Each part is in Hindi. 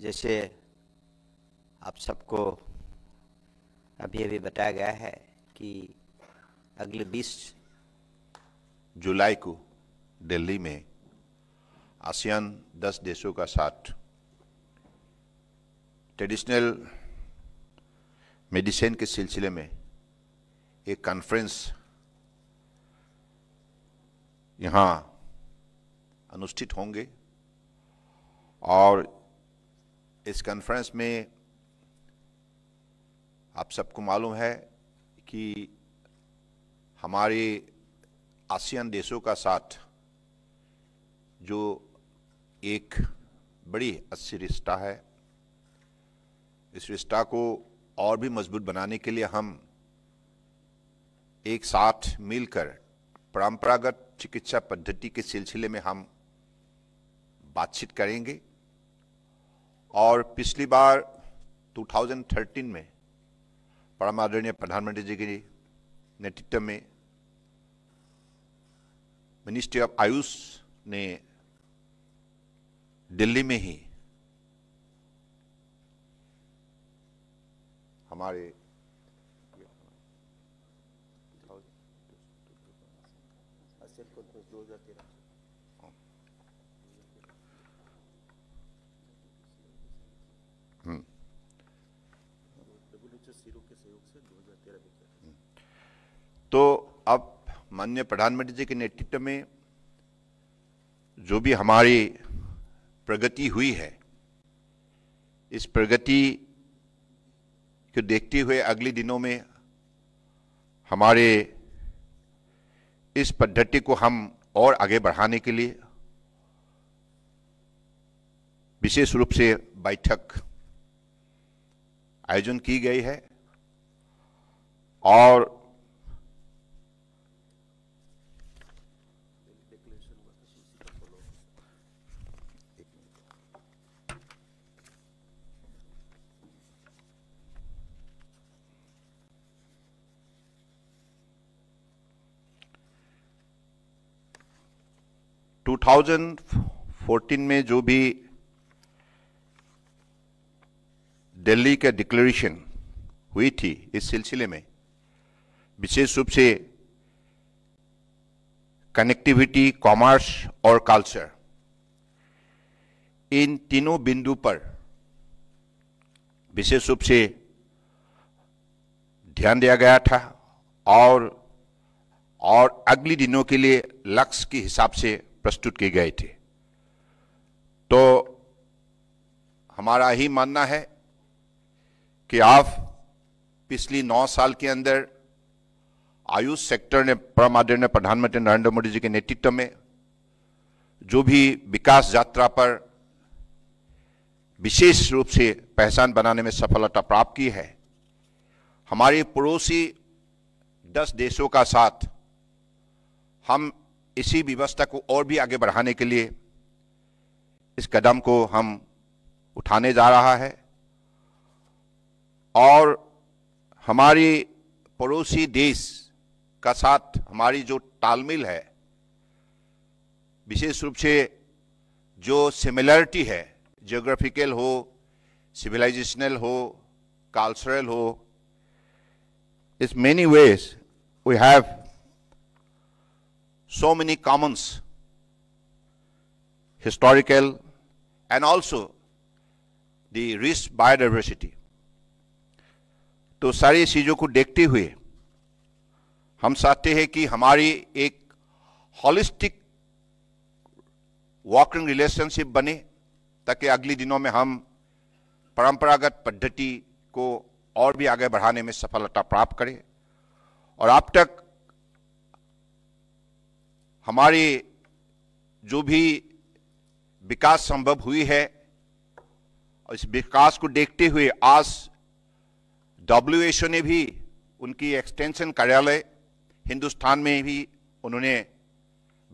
जैसे आप सबको अभी अभी बताया गया है कि अगले 20 जुलाई को दिल्ली में आसियान 10 देशों का साथ ट्रेडिशनल मेडिसिन के सिलसिले में एक कॉन्फ्रेंस यहाँ अनुष्ठित होंगे और इस कॉन्फ्रेंस में आप सबको मालूम है कि हमारे आसियान देशों का साथ जो एक बड़ी अच्छी रिश्ता है इस रिश्ता को और भी मजबूत बनाने के लिए हम एक साथ मिलकर परंपरागत चिकित्सा पद्धति के सिलसिले में हम बातचीत करेंगे और पिछली बार 2013 में परम आदरणीय प्रधानमंत्री जी के नेतृत्व में मिनिस्ट्री ऑफ आयुष ने दिल्ली में ही हमारे तो अब माननीय प्रधानमंत्री जी के नेतृत्व में जो भी हमारी प्रगति हुई है इस प्रगति को देखते हुए अगले दिनों में हमारे इस पद्धति को हम और आगे बढ़ाने के लिए विशेष रूप से बैठक आयोजन की गई है और 2014 में जो भी दिल्ली का डिक्लेरेशन हुई थी इस सिलसिले में विशेष रूप से कनेक्टिविटी कॉमर्स और कल्चर इन तीनों बिंदु पर विशेष रूप से ध्यान दिया गया था और और अगले दिनों के लिए लक्ष्य के हिसाब से प्रस्तुत किए गए थे तो हमारा ही मानना है कि आप पिछली नौ साल के अंदर आयुष सेक्टर ने परम आदरणीय प्रधानमंत्री नरेंद्र मोदी जी के नेतृत्व में जो भी विकास यात्रा पर विशेष रूप से पहचान बनाने में सफलता प्राप्त की है हमारे पड़ोसी दस देशों का साथ हम इसी व्यवस्था को और भी आगे बढ़ाने के लिए इस कदम को हम उठाने जा रहा है और हमारी पड़ोसी देश का साथ हमारी जो तालमेल है विशेष रूप से जो सिमिलरिटी है जियोग्राफिकल हो सिविलाइजेशनल हो कल्चरल हो इस many ways we have so many commons, historical, and also the rich biodiversity. तो सारी चीज़ों को देखते हुए हम चाहते हैं कि हमारी एक होलिस्टिक वर्किंग रिलेशनशिप बने ताकि अगले दिनों में हम परंपरागत पद्धति को और भी आगे बढ़ाने में सफलता प्राप्त करें और अब तक हमारी जो भी विकास संभव हुई है और इस विकास को देखते हुए आज डब्ल्यू ने भी उनकी एक्सटेंशन कार्यालय हिंदुस्तान में भी उन्होंने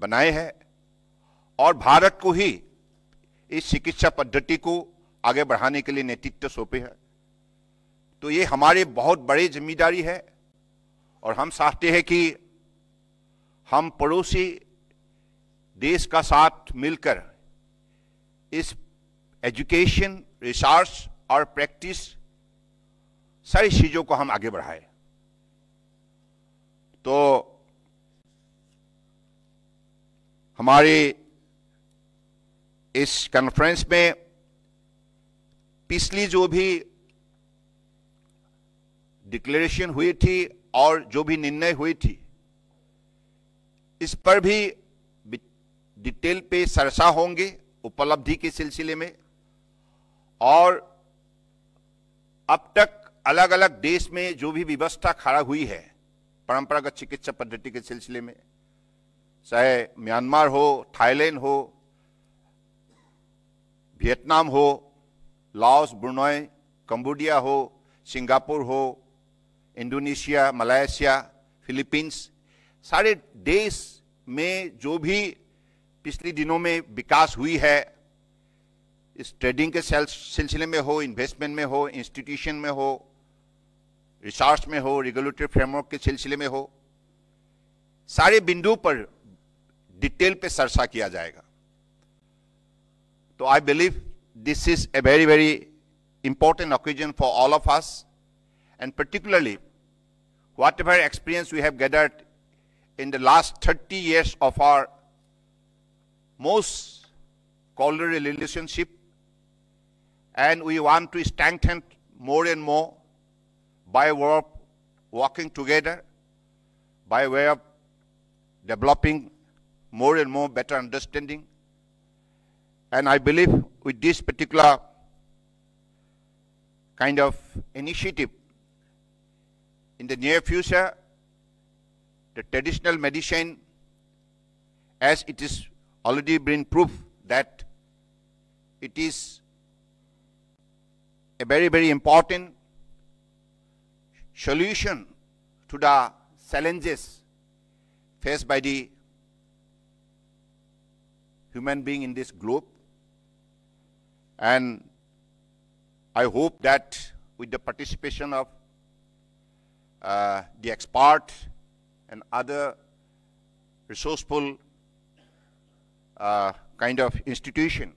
बनाए हैं और भारत को ही इस चिकित्सा पद्धति को आगे बढ़ाने के लिए नेतृत्व सौंपे हैं तो ये हमारे बहुत बड़ी जिम्मेदारी है और हम चाहते हैं कि हम पड़ोसी देश का साथ मिलकर इस एजुकेशन रिसर्च और प्रैक्टिस सारी चीज़ों को हम आगे बढ़ाए तो हमारे इस कॉन्फ्रेंस में पिछली जो भी डिक्लेरेशन हुई थी और जो भी निर्णय हुई थी इस पर भी डिटेल पे सरसा होंगे उपलब्धि के सिलसिले में और अब तक अलग अलग देश में जो भी व्यवस्था खड़ा हुई है परंपरागत चिकित्सा पद्धति के सिलसिले में चाहे म्यांमार हो थाईलैंड हो वियतनाम हो लाओस ब्रुनोय कंबोडिया हो सिंगापुर हो इंडोनेशिया मलेशिया फिलीपींस सारे देश में जो भी पिछले दिनों में विकास हुई है इस ट्रेडिंग के सिलसिले में हो इन्वेस्टमेंट में हो इंस्टीट्यूशन में हो रिसर्च में हो रेगुलेटरी फ्रेमवर्क के सिलसिले में हो सारे बिंदु पर डिटेल पे चर्चा किया जाएगा तो I believe this is a very very important occasion for all of us and particularly whatever experience we have gathered in the last 30 years of our most scholarly relationship and we want to strengthen more and more by way of working together, by way of developing more and more better understanding. And I believe with this particular kind of initiative, in the near future, the traditional medicine, as it is already been proved that it is a very, very important solution to the challenges faced by the human being in this globe. And I hope that with the participation of uh, the experts and other resourceful uh, kind of institution,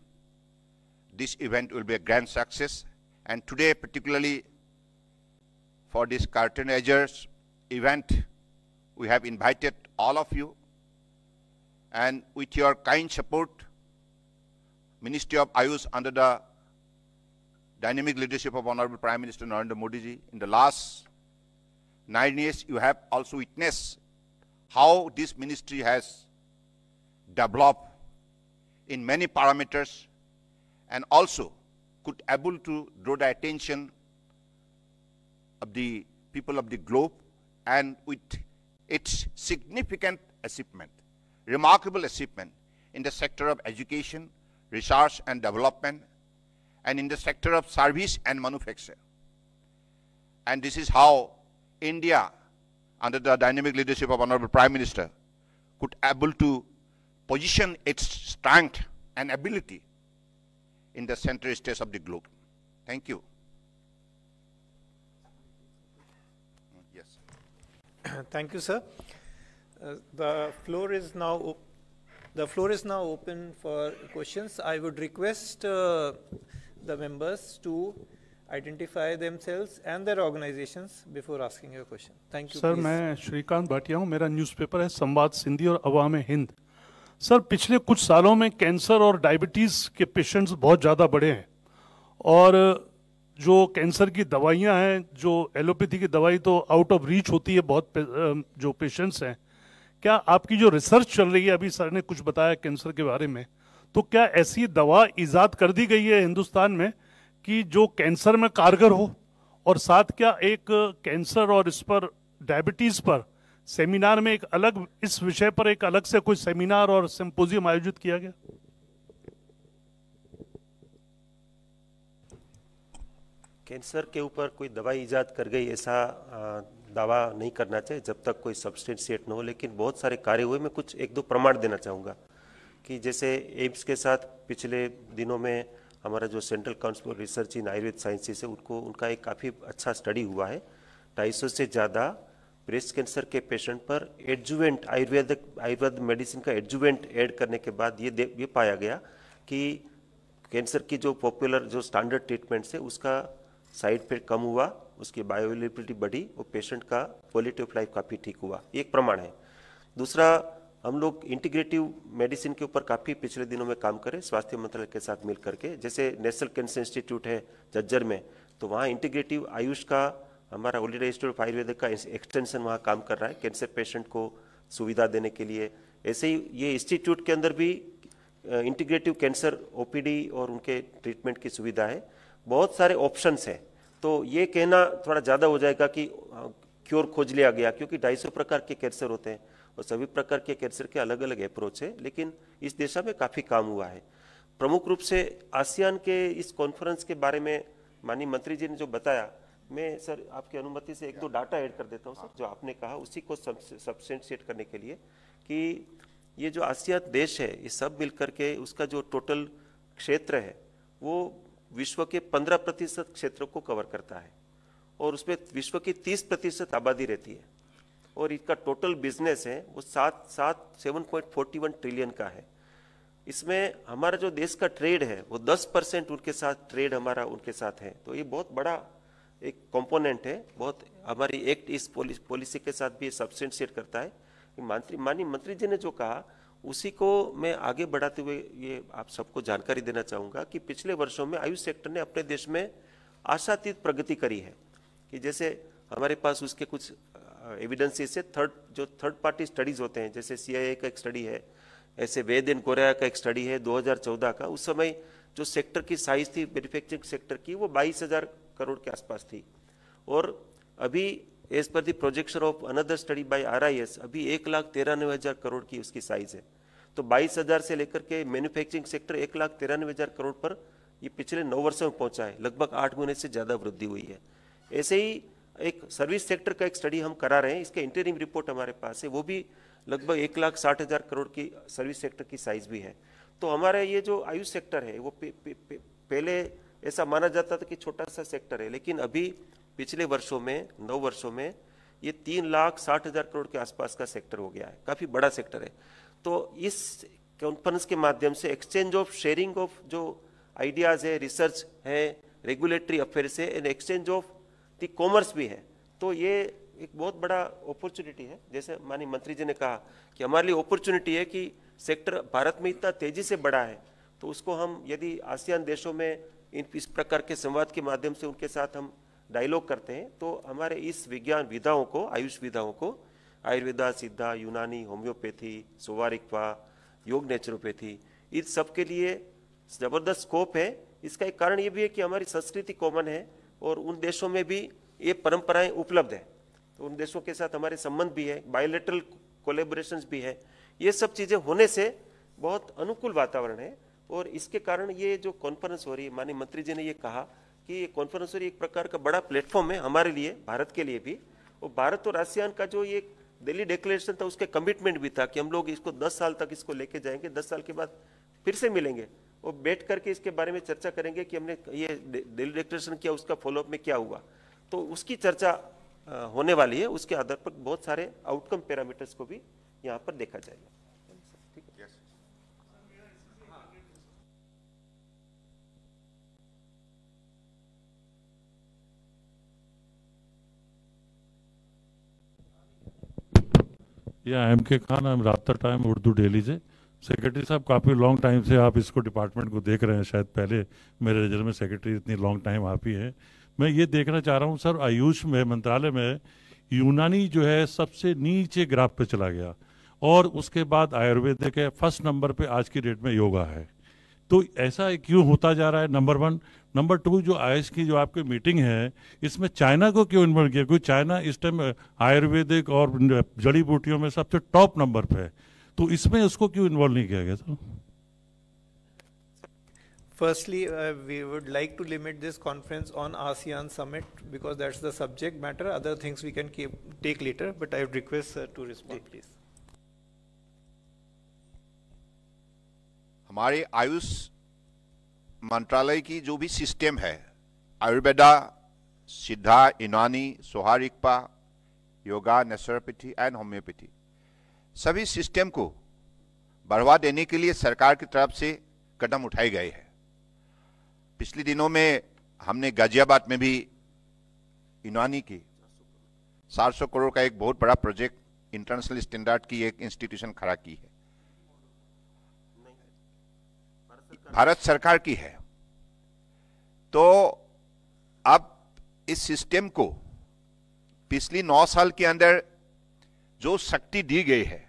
this event will be a grand success. And today, particularly for this Carton Edgers event, we have invited all of you. And with your kind support, Ministry of Ayush under the dynamic leadership of Honorable Prime Minister Narendra Modi ji, in the last nine years, you have also witnessed how this ministry has developed in many parameters and also could able to draw the attention of the people of the globe and with its significant achievement, remarkable achievement in the sector of education, research and development, and in the sector of service and manufacture. And this is how India under the dynamic leadership of Honorable Prime Minister, could able to position its strength and ability in the central states of the globe. Thank you. Yes. Thank you, sir. Uh, the floor is now the floor is now open for questions. I would request uh, the members to identify themselves and their organizations before asking your question. Thank you. Sir, main shrikant bhatia hu mera newspaper hai है sindhi aur awam e hind sir पिछले कुछ सालों में कैंसर और डायबिटीज़ के पेशेंट्स बहुत ज़्यादा बढ़े हैं और जो कैंसर की दवाइयाँ हैं जो एलोपैथी की दवाई तो आउट ऑफ रीच होती है बहुत पे, जो पेशेंट्स हैं क्या आपकी जो रिसर्च चल रही है अभी सर ने कुछ बताया कैंसर के बारे में तो क्या ऐसी दवा ईजाद कर दी गई है हिंदुस्तान में कि जो कैंसर में कारगर हो और साथ क्या एक कैंसर और इस पर डायबिटीज़ पर सेमिनार में एक अलग इस विषय पर एक अलग से कोई सेमिनार और सिंपोजियम आयोजित किया गया कैंसर के ऊपर कोई दवाई ईजाद कर गई ऐसा दावा नहीं करना चाहिए जब तक कोई सब्सटेंशिएट न हो लेकिन बहुत सारे कार्य हुए मैं कुछ एक दो प्रमाण देना चाहूँगा कि जैसे एम्स के साथ पिछले दिनों में हमारा जो central council for research in Ayurveda sciences है उनको उनका एक काफ़ी अच्छा स्टडी हुआ है ढाई सौ से ज़्यादा ब्रेस्ट कैंसर के पेशेंट पर एडजुवेंट आयुर्वेद आयुर्वेद मेडिसिन का एडजुवेंट ऐड करने के बाद ये दे, ये पाया गया कि कैंसर की जो पॉपुलर जो स्टैंडर्ड ट्रीटमेंट है उसका साइड इफेक्ट कम हुआ उसकी बायोलिबिलिटी बढ़ी और पेशेंट का क्वालिटी ऑफ लाइफ काफ़ी ठीक हुआ एक प्रमाण है दूसरा हम लोग इंटीग्रेटिव मेडिसिन के ऊपर काफ़ी पिछले दिनों में काम करें स्वास्थ्य मंत्रालय के साथ मिल करके जैसे नेशनल कैंसर इंस्टीट्यूट है जज्जर में तो वहाँ इंटीग्रेटिव आयुष का हमारा ओलिडा इंस्टीट्यूट आयुर्वेद का एक्सटेंशन वहाँ काम कर रहा है कैंसर पेशेंट को सुविधा देने के लिए ऐसे ही ये इंस्टीट्यूट के अंदर भी इंटीग्रेटिव कैंसर ओ और उनके ट्रीटमेंट की सुविधा है बहुत सारे ऑप्शंस हैं तो ये कहना थोड़ा ज़्यादा हो जाएगा कि क्योर खोज लिया गया क्योंकि ढाई प्रकार के कैंसर होते हैं और सभी प्रकार के कैंसर के अलग अलग अप्रोच है लेकिन इस दिशा में काफ़ी काम हुआ है प्रमुख रूप से आसियान के इस कॉन्फ्रेंस के बारे में माननीय मंत्री जी ने जो बताया मैं सर आपकी अनुमति से एक दो डाटा ऐड कर देता हूँ सर जो आपने कहा उसी को सबसेट करने के लिए कि ये जो आसियान देश है ये सब मिलकर के उसका जो टोटल क्षेत्र है वो विश्व के पंद्रह प्रतिशत क्षेत्रों को कवर करता है और उसमें विश्व की तीस प्रतिशत आबादी रहती है और इसका टोटल बिजनेस है वो सात सात seven point forty one trillion का है इसमें हमारा जो देश का ट्रेड है वो दस परसेंट उनके साथ ट्रेड हमारा उनके साथ है तो ये बहुत बड़ा एक कंपोनेंट है बहुत हमारी एक्ट इस पॉलिसी पॉलिसी के साथ भी सबसेट करता है मंत्री माननीय मंत्री जी ने जो कहा उसी को मैं आगे बढ़ाते हुए ये आप सबको जानकारी देना चाहूँगा कि पिछले वर्षों में आयुष सेक्टर ने अपने देश में आशातीत प्रगति करी है कि जैसे हमारे पास उसके कुछ एविडेंस से थर्ड जो थर्ड पार्टी स्टडीज होते हैं जैसे सीआईए का एक स्टडी है ऐसे वेद इन कोरिया का एक स्टडी है 2014 का उस समय जो सेक्टर की साइज थी मैन्युफैक्चरिंग सेक्टर की वो 22,000 करोड़ के आसपास थी और अभी as per the projection of another study by RIS अभी एक लाख तिरानवे हज़ार करोड़ की उसकी साइज है तो 22,000 से लेकर के मैन्युफैक्चरिंग सेक्टर एक लाख तिरानवे हज़ार करोड़ पर ये पिछले नौ वर्षों में पहुंचा है लगभग आठ महीने से ज़्यादा वृद्धि हुई है ऐसे ही एक सर्विस सेक्टर का एक स्टडी हम करा रहे हैं इसका इंटरिम रिपोर्ट हमारे पास है वो भी लगभग एक लाख साठ हज़ार करोड़ की सर्विस सेक्टर की साइज़ भी है तो हमारा ये जो आयुष सेक्टर है वो पे, पे, पे, पहले ऐसा माना जाता था कि छोटा सा सेक्टर है लेकिन अभी पिछले वर्षों में नौ वर्षों में ये तीन लाख साठ हज़ार करोड़ के आसपास का सेक्टर हो गया है काफ़ी बड़ा सेक्टर है तो इस कॉन्फ्रेंस के माध्यम से एक्सचेंज ऑफ शेयरिंग ऑफ जो आइडियाज़ है रिसर्च है रेगुलेटरी अफेयर्स है and exchange of the commerce भी है तो ये एक बहुत बड़ा अपॉर्चुनिटी है जैसे माननीय मंत्री जी ने कहा कि हमारे लिए अपॉर्चुनिटी है कि सेक्टर भारत में इतना तेजी से बढ़ा है तो उसको हम यदि आसियान देशों में इन इस प्रकार के संवाद के माध्यम से उनके साथ हम डायलॉग करते हैं तो हमारे इस विज्ञान विधाओं को आयुष विधाओं को आयुर्वेदा सिद्धा यूनानी होम्योपैथी सोवारिकवा योग नेचुरोपैथी इन सबके लिए ज़बरदस्त स्कोप है इसका एक कारण ये भी है कि हमारी संस्कृति कॉमन है और उन देशों में भी ये परंपराएं उपलब्ध है तो उन देशों के साथ हमारे संबंध भी है बायोलेटरल कोलेबोरेशन भी है ये सब चीज़ें होने से बहुत अनुकूल वातावरण है और इसके कारण ये जो कॉन्फ्रेंस हो रही है माननीय मंत्री जी ने ये कहा कि ये कॉन्फ्रेंस हो रही एक प्रकार का बड़ा प्लेटफॉर्म है हमारे लिए भारत के लिए भी और भारत और आसियान का जो ये दिल्ली डिक्लेरेशन था उसके कमिटमेंट भी था कि हम लोग इसको 10 साल तक इसको लेके जाएंगे 10 साल के बाद फिर से मिलेंगे वो बैठ करके इसके बारे में चर्चा करेंगे कि हमने ये दिल डिक्टेशन किया उसका फॉलोअप में क्या हुआ तो उसकी चर्चा होने वाली है उसके आधार पर बहुत सारे आउटकम पैरामीटर्स को भी यहाँ पर देखा जाएगा या एम के खान एम रात टाइम उर्दू डेली से सेक्रेटरी साहब काफ़ी लॉन्ग टाइम से आप इसको डिपार्टमेंट को देख रहे हैं शायद पहले मेरे नज़र में सेक्रेटरी इतनी लॉन्ग टाइम आप ही हैं मैं ये देखना चाह रहा हूँ सर आयुष में मंत्रालय में यूनानी जो है सबसे नीचे ग्राफ पे चला गया और उसके बाद आयुर्वेदिक है फर्स्ट नंबर पे आज की डेट में योगा है तो ऐसा क्यों होता जा रहा है नंबर वन नंबर टू जो आयुष की जो आपकी मीटिंग है इसमें चाइना को क्यों इन्वॉल्व किया क्योंकि चाइना इस टाइम आयुर्वेदिक और जड़ी बूटियों में सबसे टॉप नंबर पर है तो इसमें उसको क्यों इन्वॉल्व नहीं किया गया था Firstly, uh, we would like to limit this conference on ASEAN summit because that's the subject matter. Other things we can keep, take later, but I would request uh, to respond, yeah. please. हमारे आयुष मंत्रालय की जो भी सिस्टम है Ayurveda Siddha Unani Sowarigpa yoga naturopathy and homeopathy सभी सिस्टम को बढ़वा देने के लिए सरकार की तरफ से कदम उठाए गए हैं पिछले दिनों में हमने गाजियाबाद में भी यूनानी की सौ करोड़ का एक बहुत बड़ा प्रोजेक्ट इंटरनेशनल स्टैंडर्ड की एक इंस्टीट्यूशन खड़ा की है भारत सरकार की है तो अब इस सिस्टम को पिछली नौ साल के अंदर जो शक्ति दी गई है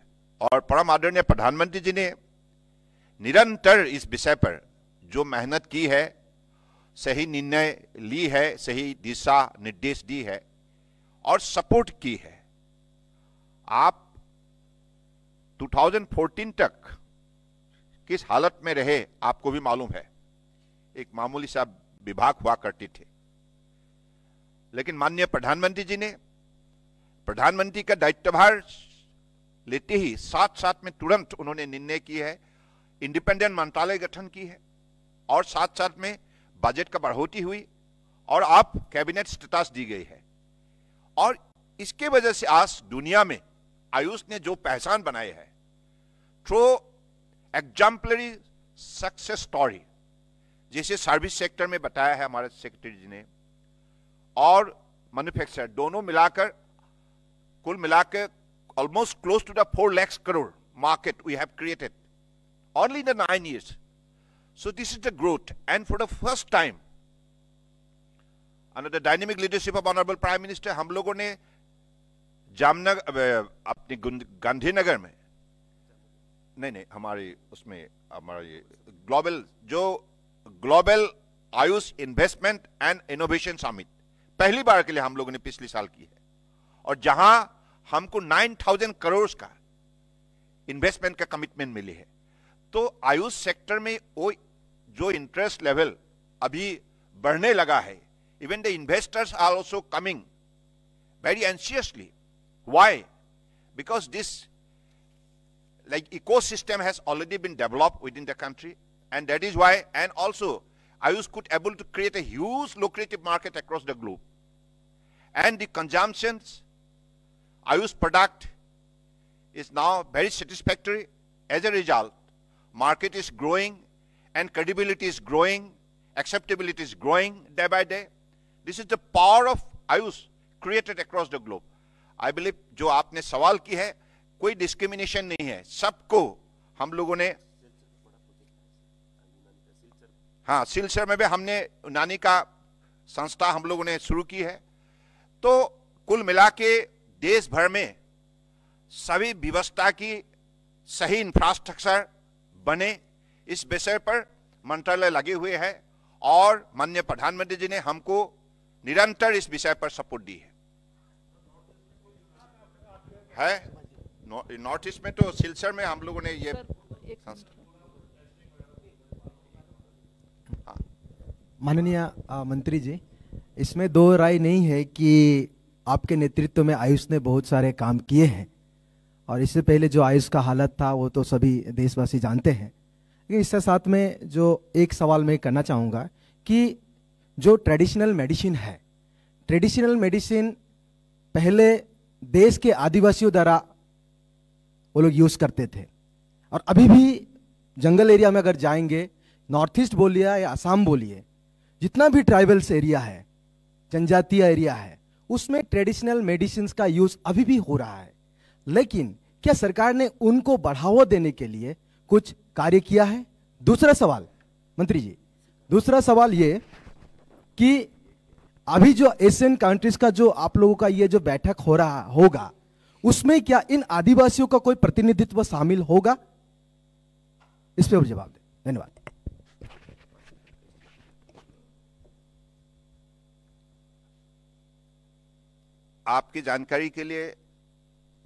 और परम आदरणीय प्रधानमंत्री जी ने निरंतर इस विषय पर जो मेहनत की है सही निर्णय ली है सही दिशा निर्देश दी है और सपोर्ट की है आप 2014 तक किस हालत में रहे आपको भी मालूम है एक मामूली सा विभाग हुआ करते थे लेकिन माननीय प्रधानमंत्री जी ने प्रधानमंत्री का दायित्वभार लेते ही साथ साथ में तुरंत उन्होंने निर्णय की है इंडिपेंडेंट मंत्रालय गठन की है और साथ साथ में बजट का बढ़ोतरी हुई और आप कैबिनेट स्टेटस दी गई है और इसके वजह से आज दुनिया में आयुष ने जो पहचान बनाई है थ्रो एग्जाम्पलरी सक्सेस स्टोरी जैसे सर्विस सेक्टर में बताया है हमारे सेक्रेटरी जी ने और मैन्युफैक्चर दोनों मिलाकर कुल मिला के almost close to the four lakhs crore market we have created only in the nine years so this is the growth and for the first time under the dynamic leadership of honourable prime minister हम लोगों ने जामनगर अपने गांधीनगर में नहीं नहीं हमारे उसमें हमारे ग्लोबल जो global AYUSH investment and innovation summit पहली बार के लिए हम लोगों ने पिछले साल की है और जहां हमको नाइन थाउजेंड करोड़ का इन्वेस्टमेंट का कमिटमेंट मिली है तो आयुष सेक्टर में वो जो इंटरेस्ट लेवल अभी बढ़ने लगा है even the investors are also coming very anxiously why because this like eco has already been develop within the country and that is why and also AYUSH could able to create a lucrative market across the globe and the consumption AYUSH product is now very satisfactory as a result market is growing and credibility is growing acceptability is growing day by day this is the power of AYUSH created across the globe I believe जो आपने सवाल की है कोई डिस्क्रिमिनेशन नहीं है सबको हम लोगों ने हाँ सिलसर में भी हमने नानी का संस्था हम लोगों ने शुरू की है तो कुल मिला के देश भर में सभी व्यवस्था की सही इंफ्रास्ट्रक्चर बने इस विषय पर मंत्रालय लगे हुए है और माननीय प्रधानमंत्री जी ने हमको निरंतर इस विषय पर सपोर्ट दी है है नॉर्थ ईस्ट में तो सिलसर में हम लोगों ने ये हाँ। माननीय मंत्री जी इसमें दो राय नहीं है कि आपके नेतृत्व में आयुष ने बहुत सारे काम किए हैं और इससे पहले जो आयुष का हालत था वो तो सभी देशवासी जानते हैं लेकिन इसके साथ में जो एक सवाल मैं करना चाहूँगा कि जो ट्रेडिशनल मेडिसिन है ट्रेडिशनल मेडिसिन पहले देश के आदिवासियों द्वारा वो लोग यूज़ करते थे और अभी भी जंगल एरिया में अगर जाएंगे नॉर्थ ईस्ट बोलिए या आसाम बोलिए जितना भी ट्राइबल्स एरिया है जनजातीय एरिया है उसमें ट्रेडिशनल मेडिसिन का यूज अभी भी हो रहा है लेकिन क्या सरकार ने उनको बढ़ावा देने के लिए कुछ कार्य किया है दूसरा सवाल मंत्री जी दूसरा सवाल ये कि अभी जो एशियन कंट्रीज का जो आप लोगों का ये जो बैठक हो रहा होगा उसमें क्या इन आदिवासियों का कोई प्रतिनिधित्व शामिल होगा इस पर जवाब दें धन्यवाद आपकी जानकारी के लिए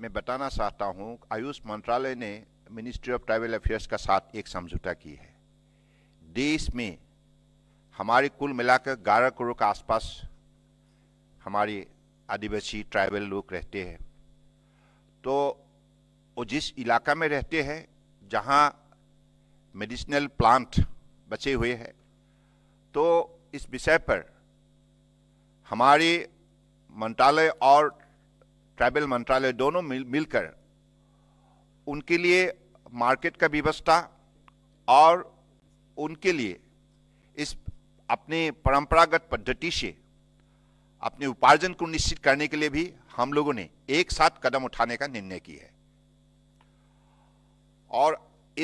मैं बताना चाहता हूँ आयुष मंत्रालय ने मिनिस्ट्री ऑफ ट्राइबल अफेयर्स का साथ एक समझौता की है देश में हमारे कुल मिलाकर ग्यारह करोड़ के आसपास हमारे आदिवासी ट्राइबल लोग रहते हैं तो वो जिस इलाका में रहते हैं जहाँ मेडिसिनल प्लांट बचे हुए हैं तो इस विषय पर हमारे मंत्रालय और ट्राइबल मंत्रालय दोनों मिल मिलकर उनके लिए मार्केट का व्यवस्था और उनके लिए इस अपने परंपरागत पद्धति से अपने उपार्जन को निश्चित करने के लिए भी हम लोगों ने एक साथ कदम उठाने का निर्णय किया है और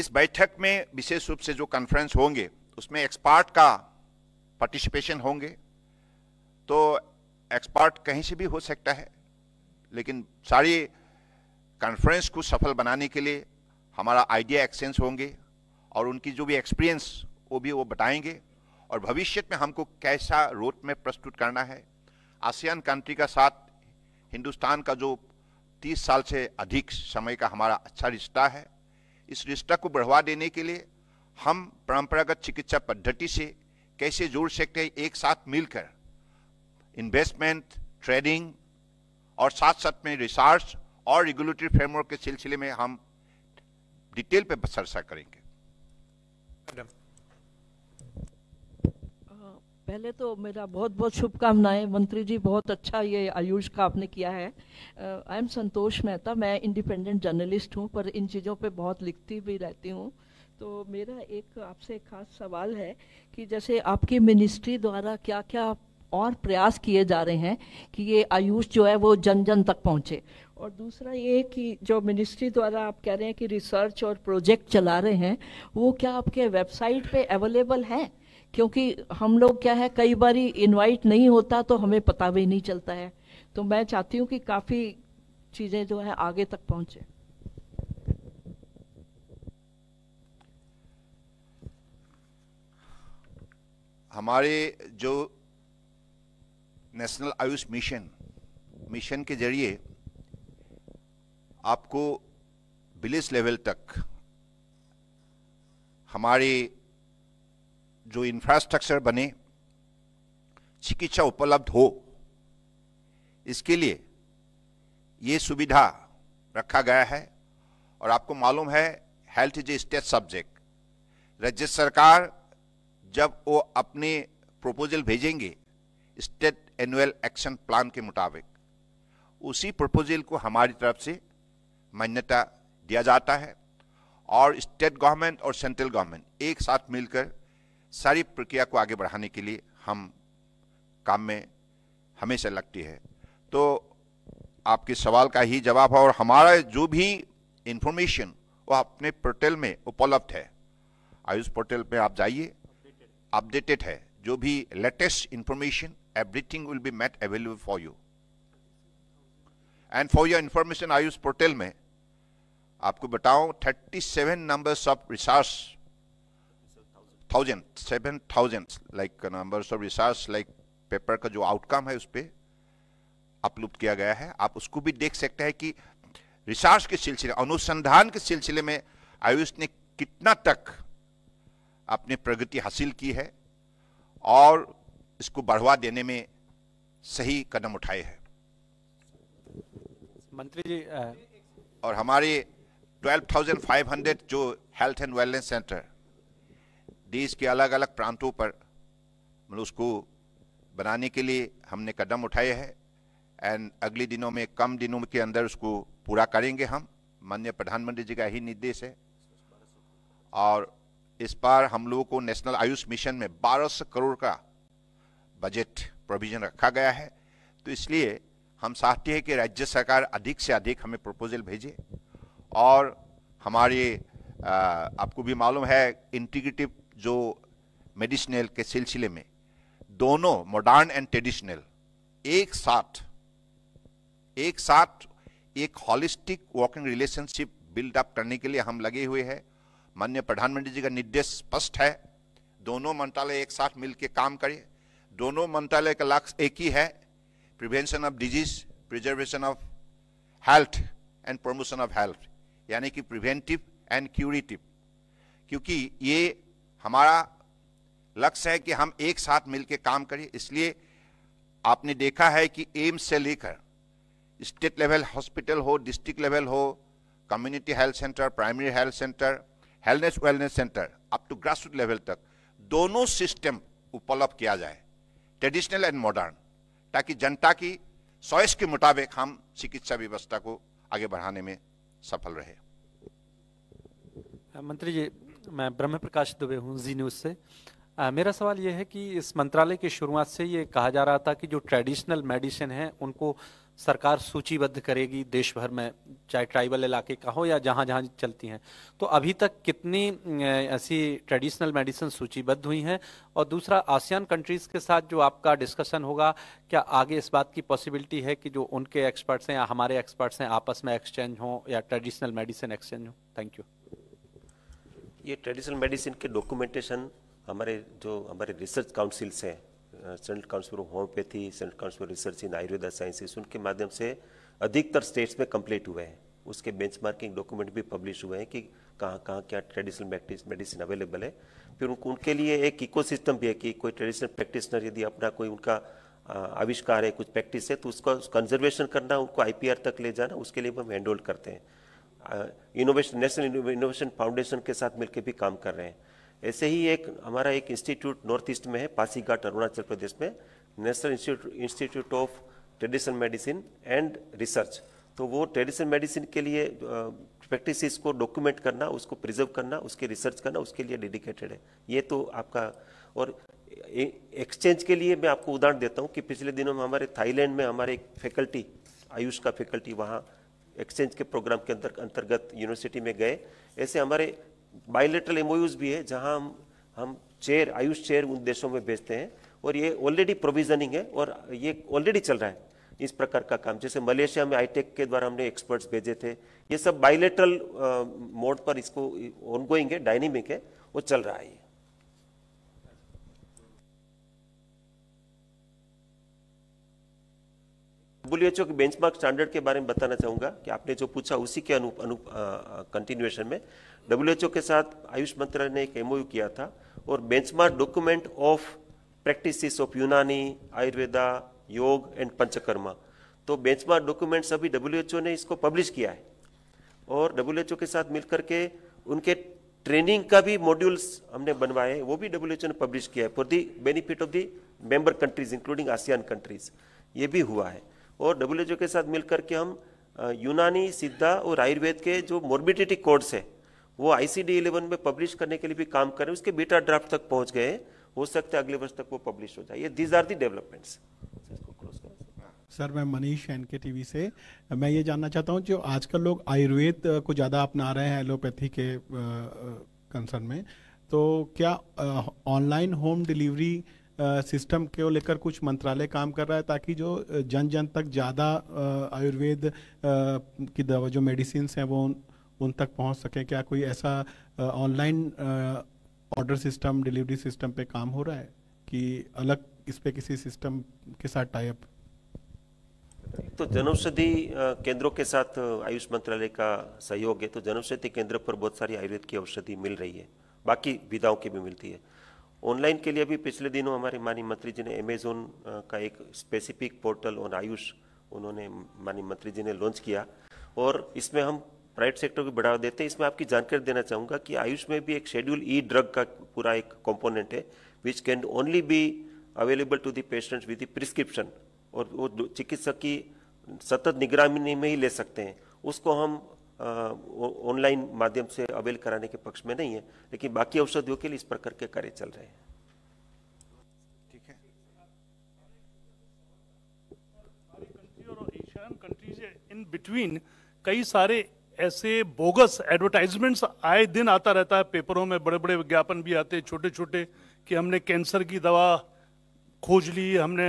इस बैठक में विशेष रूप से जो कॉन्फ्रेंस होंगे उसमें एक्सपर्ट का पार्टिसिपेशन होंगे तो एक्सपर्ट कहीं से भी हो सकता है लेकिन सारी कॉन्फ्रेंस को सफल बनाने के लिए हमारा आइडिया एक्सचेंज होंगे और उनकी जो भी एक्सपीरियंस वो भी वो बताएंगे और भविष्य में हमको कैसा रोड में प्रस्तुत करना है आसियान कंट्री का साथ हिंदुस्तान का जो 30 साल से अधिक समय का हमारा अच्छा रिश्ता है इस रिश्ता को बढ़ावा देने के लिए हम परंपरागत चिकित्सा पद्धति से कैसे जोड़ सकते हैं एक साथ मिलकर इन्वेस्टमेंट ट्रेडिंग और साथ साथ में रिसर्च और रेगुलेटरी फ्रेमवर्क के सिलसिले में हम डिटेल पे चर्चा करेंगे मैडम पहले तो मेरा बहुत बहुत शुभकामनाएं मंत्री जी बहुत अच्छा ये आयुष का आपने किया है आई एम संतोष मेहता मैं इंडिपेंडेंट जर्नलिस्ट हूं पर इन चीज़ों पे बहुत लिखती भी रहती हूं तो मेरा एक आपसे खास सवाल है कि जैसे आपकी मिनिस्ट्री द्वारा क्या क्या और प्रयास किए जा रहे हैं कि ये आयुष जो है वो जन जन तक पहुँचे और दूसरा ये कि जो मिनिस्ट्री द्वारा आप कह रहे हैं कि रिसर्च और प्रोजेक्ट चला रहे हैं वो क्या आपके वेबसाइट पे अवेलेबल है क्योंकि हम लोग क्या है कई बार इनवाइट नहीं होता तो हमें पता भी नहीं चलता है तो मैं चाहती हूँ कि काफ़ी चीज़ें जो है आगे तक पहुँचे हमारे जो नेशनल आयुष मिशन मिशन के जरिए आपको विलेज लेवल तक हमारे जो इंफ्रास्ट्रक्चर बने चिकित्सा उपलब्ध हो इसके लिए ये सुविधा रखा गया है और आपको मालूम है health is a state subject राज्य सरकार जब वो अपने प्रपोजल भेजेंगे स्टेट एनुअल एक्शन प्लान के मुताबिक उसी प्रपोजल को हमारी तरफ से मान्यता दिया जाता है और स्टेट गवर्नमेंट और सेंट्रल गवर्नमेंट एक साथ मिलकर सारी प्रक्रिया को आगे बढ़ाने के लिए हम काम में हमेशा लगती है तो आपके सवाल का ही जवाब है और हमारा जो भी इंफॉर्मेशन वो अपने पोर्टल में उपलब्ध है आयुष पोर्टल पे आप जाइए अपडेटेड है जो भी latest information everything will be made available for you and for your information AYUSH portal में आपको बताऊं 37 numbers of research thousand seven thousand like numbers of research like paper का जो आउटकम है उस पर अपलोड किया गया है आप उसको भी देख सकते हैं कि रिसर्च के सिलसिले अनुसंधान के सिलसिले में आयुष ने कितना तक अपनी प्रगति हासिल की है और इसको बढ़वा देने में सही कदम उठाए हैं मंत्री जी आ... और हमारे 12,500 जो हेल्थ एंड वेलनेस सेंटर देश के अलग अलग प्रांतों पर मतलब उसको बनाने के लिए हमने कदम उठाए हैं एंड अगले दिनों में कम दिनों के अंदर उसको पूरा करेंगे हम माननीय प्रधानमंत्री जी का ही निर्देश है और इस बार हम लोगों को नेशनल आयुष मिशन में 1200 करोड़ का बजट प्रोविजन रखा गया है तो इसलिए हम चाहते हैं कि राज्य सरकार अधिक से अधिक हमें प्रपोजल भेजे और हमारे आपको भी मालूम है इंटीग्रेटिव जो मेडिसिनल के सिलसिले में दोनों मॉडर्न एंड ट्रेडिशनल एक साथ एक साथ एक हॉलिस्टिक वर्किंग रिलेशनशिप बिल्डअप करने के लिए हम लगे हुए हैं माननीय प्रधानमंत्री जी का निर्देश स्पष्ट है दोनों मंत्रालय एक साथ मिलकर काम करें दोनों मंत्रालय का लक्ष्य एक ही है prevention of disease preservation of health and promotion of health यानी कि प्रिवेंटिव एंड क्यूरेटिव क्योंकि ये हमारा लक्ष्य है कि हम एक साथ मिलकर काम करें इसलिए आपने देखा है कि एम्स से लेकर स्टेट लेवल हॉस्पिटल हो डिस्ट्रिक्ट लेवल हो community health centre primary health centre healthness wellness centre up to grass root level तक दोनों सिस्टम उपलब्ध किया जाए ट्रेडिशनल एंड मॉडर्न ताकि जनता की चॉइस के मुताबिक हम चिकित्सा व्यवस्था को आगे बढ़ाने में सफल रहे मंत्री जी मैं ब्रह्म प्रकाश दुबे हूँ जी न्यूज़ से आ, मेरा सवाल यह है कि इस मंत्रालय की शुरुआत से ये कहा जा रहा था कि जो ट्रेडिशनल मेडिसिन है उनको सरकार सूचीबद्ध करेगी देश भर में चाहे ट्राइबल इलाके का हो या जहाँ जहाँ चलती हैं तो अभी तक कितनी ऐसी ट्रेडिशनल मेडिसिन सूचीबद्ध हुई हैं और दूसरा आसियान कंट्रीज़ के साथ जो आपका डिस्कशन होगा क्या आगे इस बात की पॉसिबिलिटी है कि जो उनके एक्सपर्ट्स हैं या हमारे एक्सपर्ट्स हैं आपस में एक्सचेंज हों या ट्रेडिशनल मेडिसिन एक्सचेंज हों थैंक यू ये ट्रेडिशनल मेडिसिन के डॉक्यूमेंटेशन हमारे जो हमारे रिसर्च काउंसिल्स हैं central council of homeopathy central council research in Ayurveda sciences उनके माध्यम से अधिकतर स्टेट्स में कंप्लीट हुए हैं उसके बेंचमार्किंग डॉक्यूमेंट भी पब्लिश हुए हैं कि कहाँ कहाँ क्या ट्रेडिशनल मेडिसिन अवेलेबल है फिर उनको उनके लिए एक इकोसिस्टम भी है कि कोई ट्रेडिशनल प्रैक्टिसनर यदि अपना कोई उनका आविष्कार है कुछ प्रैक्टिस है तो उसका कंजर्वेशन करना उनको आईपीआर तक ले जाना उसके लिए हम हैंड करते हैं इनोवेशन नेशनल इनोवेशन फाउंडेशन के साथ मिलकर भी काम कर रहे हैं ऐसे ही एक हमारा एक इंस्टीट्यूट नॉर्थ ईस्ट में है पासीघाट अरुणाचल प्रदेश में national institute of traditional medicine and research तो वो ट्रेडिशनल मेडिसिन के लिए प्रैक्टिस को डॉक्यूमेंट करना उसको प्रिजर्व करना उसके रिसर्च करना उसके लिए डेडिकेटेड है ये तो आपका और एक्सचेंज के लिए मैं आपको उदाहरण देता हूँ कि पिछले दिनों में हमारे थाईलैंड में हमारे एक फैकल्टी आयुष का फैकल्टी वहाँ एक्सचेंज के प्रोग्राम के अंतर्गत यूनिवर्सिटी में गए ऐसे हमारे बायोलेटरल एमओयूज भी है जहां हम हम चेयर आयुष चेयर उन देशों में भेजते हैं और ये ऑलरेडी प्रोविजनिंग है और ये ऑलरेडी चल रहा है इस प्रकार का काम जैसे मलेशिया में आईटेक e के द्वारा हमने एक्सपर्ट्स भेजे थे ये सब बायोलेटरल मोड पर इसको ऑनगोइंग है डायनेमिक है वो चल रहा है डब्ल्यूएचओ के बेंचमार्क स्टैंडर्ड के बारे में बताना चाहूंगा कि आपने जो पूछा उसी के अनुप अनुप कंटिन्यूएशन में डब्ल्यू के साथ आयुष मंत्रालय ने एक एमओयू किया था और benchmark document of practice of Unani Ayurveda योग एंड पंचकर्मा तो बेंचमार्क डॉक्यूमेंट सभी डब्ल्यू ने इसको पब्लिश किया है और डब्ल्यू के साथ मिलकर के उनके ट्रेनिंग का भी मॉड्यूल्स हमने बनवाए वो भी डब्ल्यू ने पब्लिश किया है for the benefit of the member countries including ASEAN countries ये भी हुआ है और डब्ल्यू के साथ मिलकर के हम यूनानी सिद्धा और आयुर्वेद के जो मोर्बिडिटी कोड्स है वो आई सी डी इलेवन में पब्लिश करने के लिए भी काम कर रहे हैं उसके बीटा ड्राफ्ट तक पहुंच गए हो सकता है अगले वर्ष तक वो पब्लिश हो जाए ये these are the developments sir मैं मनीष एन के टी से मैं ये जानना चाहता हूँ जो आजकल लोग आयुर्वेद को ज़्यादा अपना रहे हैं एलोपैथी के कंसर्न में तो क्या ऑनलाइन होम डिलीवरी सिस्टम को लेकर कुछ मंत्रालय काम कर रहा है ताकि जो जन जन तक ज़्यादा आयुर्वेद की दवा जो मेडिसिन हैं वो उन तक पहुंच सकें क्या कोई ऐसा online order system delivery system पे काम हो रहा है कि अलग इस पे किसी सिस्टम के साथ टाइप तो जनौषधि केंद्रों के साथ आयुष मंत्रालय का सहयोग है तो जनौषधि केंद्र पर बहुत सारी आयुर्वेद की औषधि मिल रही है बाकी विधाओं की भी मिलती है ऑनलाइन के लिए भी पिछले दिनों हमारे माननीय मंत्री जी ने अमेजोन का एक स्पेसिफिक पोर्टल ऑन आयुष उन्होंने माननीय मंत्री जी ने लॉन्च किया और इसमें हम प्राइवेट सेक्टर को बढ़ावा देते हैं इसमें आपकी जानकारी देना चाहूँगा कि आयुष में भी एक शेड्यूल ई ड्रग का पूरा एक कॉम्पोनेंट है which can only be available to the patients with prescription और वो चिकित्सक की सतत निगरानी में ही ले सकते हैं उसको हम ऑनलाइन माध्यम से अवेल कराने के पक्ष में नहीं है लेकिन बाकी औषधियों के लिए इस प्रकार के कार्य चल रहे हैं ठीक है इन बिटवीन कई सारे ऐसे बोगस एडवर्टाइजमेंट्स आए दिन आता रहता है पेपरों में बड़े बड़े विज्ञापन भी आते हैं छोटे छोटे कि हमने कैंसर की दवा खोज ली हमने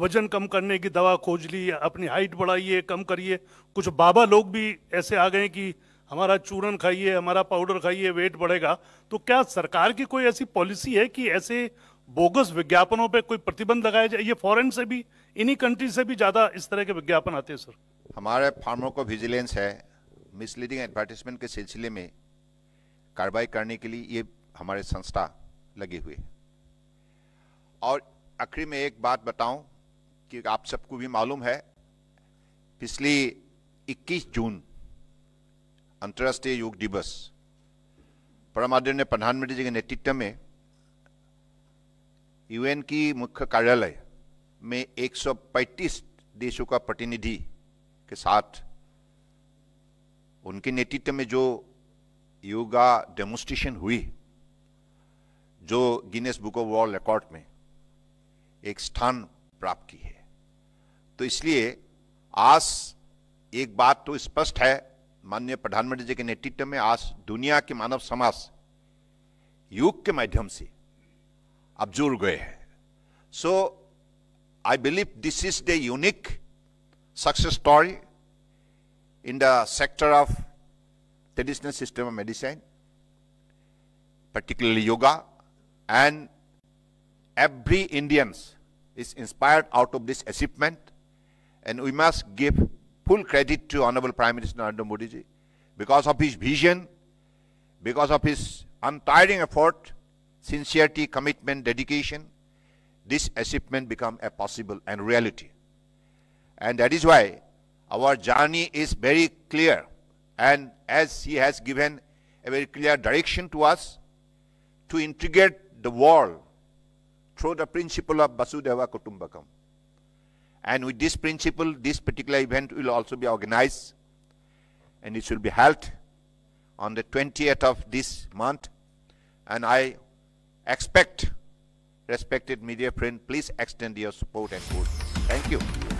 वजन कम करने की दवा खोज ली अपनी हाइट बढ़ाइए कम करिए कुछ बाबा लोग भी ऐसे आ गए कि हमारा चूरन खाइए हमारा पाउडर खाइए वेट बढ़ेगा तो क्या सरकार की कोई ऐसी पॉलिसी है कि ऐसे बोगस विज्ञापनों पे कोई प्रतिबंध लगाया जाए ये फॉरेन से भी इन्हीं कंट्री से भी ज़्यादा इस तरह के विज्ञापन आते हैं सर हमारे फार्मर को विजिलेंस है मिसलीडिंग एडवर्टीजमेंट के सिलसिले में कार्रवाई करने के लिए ये हमारे संस्था लगे हुए है और आखिरी में एक बात बताऊं कि आप सबको भी मालूम है पिछली 21 जून अंतर्राष्ट्रीय योग दिवस परमादेव ने प्रधानमंत्री जी के नेतृत्व में यूएन की मुख्य कार्यालय में 135 देशों का प्रतिनिधि के साथ उनके नेतृत्व में जो योगा डेमोस्ट्रेशन हुई जो Guinness book of world record में एक स्थान प्राप्त की है तो इसलिए आज एक बात तो स्पष्ट है माननीय प्रधानमंत्री जी के नेतृत्व में आज दुनिया के मानव समाज योग के माध्यम से अब जुड़ गए हैं so I believe this is the unique success story in the sector of traditional system of medicine, particularly yoga, and every Indians is inspired out of this achievement, and we must give full credit to Honorable Prime Minister Narendra Modi ji because of his vision, because of his untiring effort, sincerity, commitment, dedication, this achievement become a possible and reality. And that is why our journey is very clear. And as he has given a very clear direction to us to integrate the world through the principle of Vasudeva Kutumbakam. And with this principle, this particular event will also be organized and it will be held on the 20th of this month. And I expect, respected media friend, please extend your support and good. Thank you.